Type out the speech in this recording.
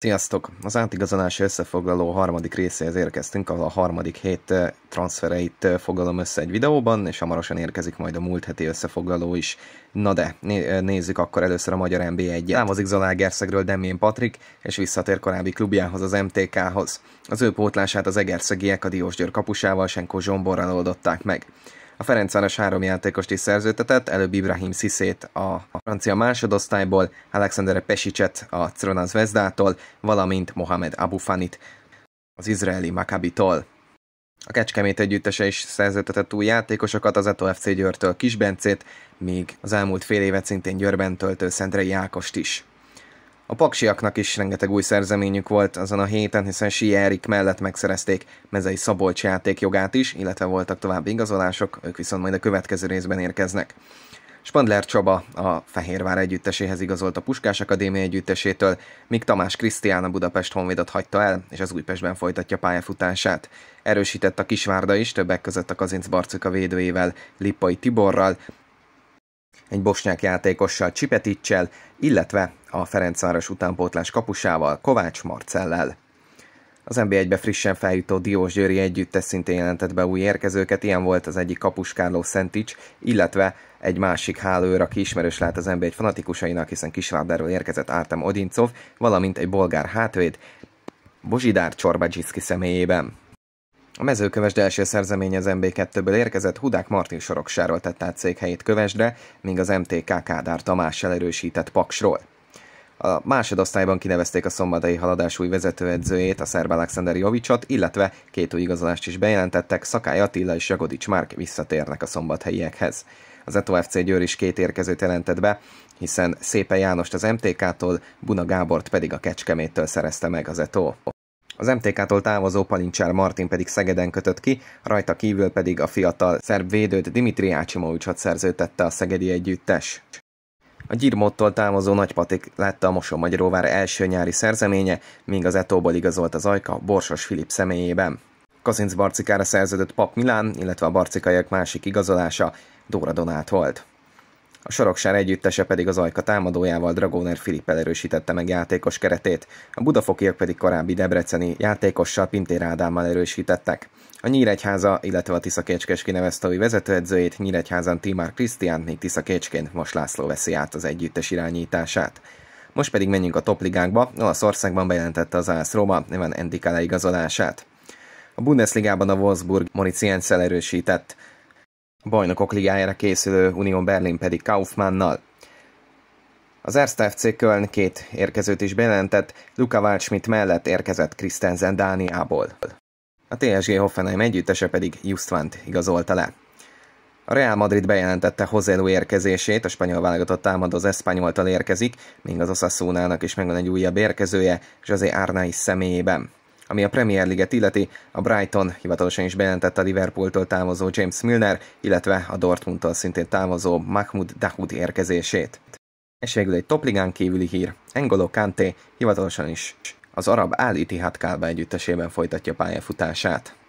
Sziasztok! Az átigazolási összefoglaló harmadik részéhez érkeztünk, ahol a harmadik hét eh, transfereit eh, foglalom össze egy videóban, és hamarosan érkezik majd a múlt heti összefoglaló is. Na de, né- eh, nézzük akkor először a magyar NB1-et. Távozik Zalaegerszegről Demjén Patrik, és visszatér korábbi klubjához, az MTK-hoz. Az ő pótlását az egerszegiek a Diósgyőr kapusával Senko Zsomborral oldották meg. A Ferencváros három játékost is szerződtetett, előbb Ibrahim Sziszét a, francia másodosztályból, Alexander Pesicset a Crona Zvezdától, valamint Mohamed Abufanit az izraeli Makabitól. A Kecskemét együttese is szerződtetett új játékosokat, az Eto FC Győrtől Kisbencét, míg az elmúlt fél évet szintén Győrben töltő Szentrei Ákost is. A paksiaknak is rengeteg új szerzeményük volt azon a héten, hiszen Sierik mellett megszerezték Mezei Szabolcs játékjogát is, illetve voltak további igazolások, ők viszont majd a következő részben érkeznek. Spandler Csaba a Fehérvár együtteséhez igazolt a Puskás Akadémia együttesétől, míg Tamás Krisztián a Budapest Honvédot hagyta el, és az Újpestben folytatja pályafutását. Erősített a Kisvárda is, többek között a Kazinc Barcuka védőjével, Lippai Tiborral, egy bosnyák játékossal Csipeticsel, illetve a Ferencváros utánpótlás kapusával, Kovács Marcellel. Az NB1-be frissen feljutó Diós Győri együttes szintén jelentett be új érkezőket, ilyen volt az egyik kapus Kárló Szentics, illetve egy másik hálőr, aki ismerős lehet az NB1 fanatikusainak, hiszen Kisvábdáról érkezett Ártem Odincov, valamint egy bolgár hátvéd, Bozsidár Csorbadzsiszki személyében. A mezőkövesd első szerzemény az MB2-ből érkezett, Hudák Martin soroksáról tett át székhelyét kövesdre, míg az MTK Kádár Tamás elerősített Paksról. A másodosztályban kinevezték a szombadai haladás új vezetőedzőjét, a szerb Alexander Jovicsot, illetve két új igazolást is bejelentettek, Szakály Attila és Jagodics Márk visszatérnek a szombathelyiekhez. Az Eto FC Győr is két érkezőt jelentett be, hiszen Szépe Jánost az MTK-tól, Buna Gábort pedig a Kecskeméttől szerezte meg az Eto. Az MTK-tól távozó Palincsár Martin pedig Szegeden kötött ki, rajta kívül pedig a fiatal szerb védőt Dimitri Ácsimovicsot szerződtette a szegedi együttes. A Gyirmottól távozó Nagypatik lett a Mosonmagyaróvár első nyári szerzeménye, míg az Etóból igazolt az ajka Borsos Filip személyében. Kazincz Barcikára szerződött Pap Milán, illetve a barcikaiak másik igazolása Dóra Donát volt. A Soroksár együttese pedig az Ajka támadójával Dragóner Filippel erősítette meg játékos keretét, a budafokiak pedig korábbi debreceni játékossal Pintér Ádámmal erősítettek. A Nyíregyháza, illetve a Tiszakécskes kinevezte új vezetőedzőjét Nyíregyházan Timár Krisztián, még Tiszakécsként most László veszi át az együttes irányítását. Most pedig menjünk a topligánkba, Olaszországban bejelentette az ÁSZ Roma Evan Endika leigazolását. A Bundesligában a Wolfsburg Moritz erősített, a bajnokok ligájára készülő Unión Berlin pedig Kaufmannnal. Az Erste FC Köln két érkezőt is bejelentett, Luka Waldschmidt mellett érkezett Christensen Dániából. A TSG Hoffenheim együttese pedig Justvant igazolta le. A Real Madrid bejelentette Hozelu érkezését, a spanyol válogatott támadó az Espanyoltal érkezik, míg az Osasunának is megvan egy újabb érkezője, José Arnaiz személyében. Ami a Premier league illeti, a Brighton hivatalosan is bejelentette a Liverpooltól távozó James Milner, illetve a Dortmundtól szintén távozó Mahmoud Dahoud érkezését. És végül egy topligán kívüli hír, Engolo Kanté hivatalosan is az arab Al Ittihad Kálba együttesében folytatja pályafutását.